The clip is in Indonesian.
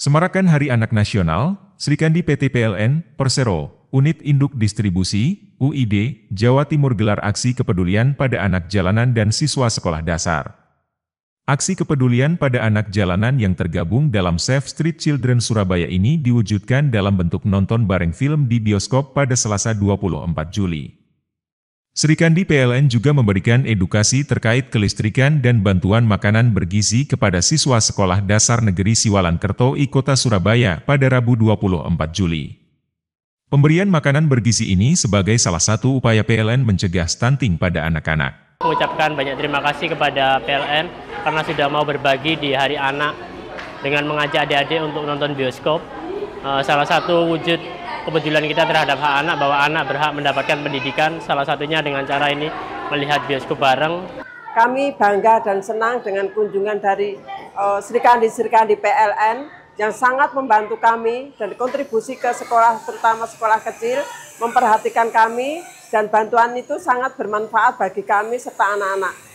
Semarakan Hari Anak Nasional, Serikandi PT PLN, Persero, Unit Induk Distribusi, UID, Jawa Timur gelar aksi kepedulian pada anak jalanan dan siswa sekolah dasar. Aksi kepedulian pada anak jalanan yang tergabung dalam Safe Street Children Surabaya ini diwujudkan dalam bentuk nonton bareng film di bioskop pada Selasa 24 Juli. Serikandi PLN juga memberikan edukasi terkait kelistrikan dan bantuan makanan bergizi kepada siswa Sekolah Dasar Negeri Siwalankerto I Kota Surabaya pada Rabu 24 Juli. Pemberian makanan bergizi ini sebagai salah satu upaya PLN mencegah stunting pada anak-anak. Mengucapkan banyak terima kasih kepada PLN karena sudah mau berbagi di Hari Anak dengan mengajak adik-adik untuk nonton bioskop. Eh, salah satu wujud kepedulian kita terhadap hak anak bahwa anak berhak mendapatkan pendidikan salah satunya dengan cara ini melihat bioskop bareng. Kami bangga dan senang dengan kunjungan dari uh, eh, Serikandi-Serikandi PLN yang sangat membantu kami dan kontribusi ke sekolah terutama sekolah kecil memperhatikan kami dan bantuan itu sangat bermanfaat bagi kami serta anak-anak.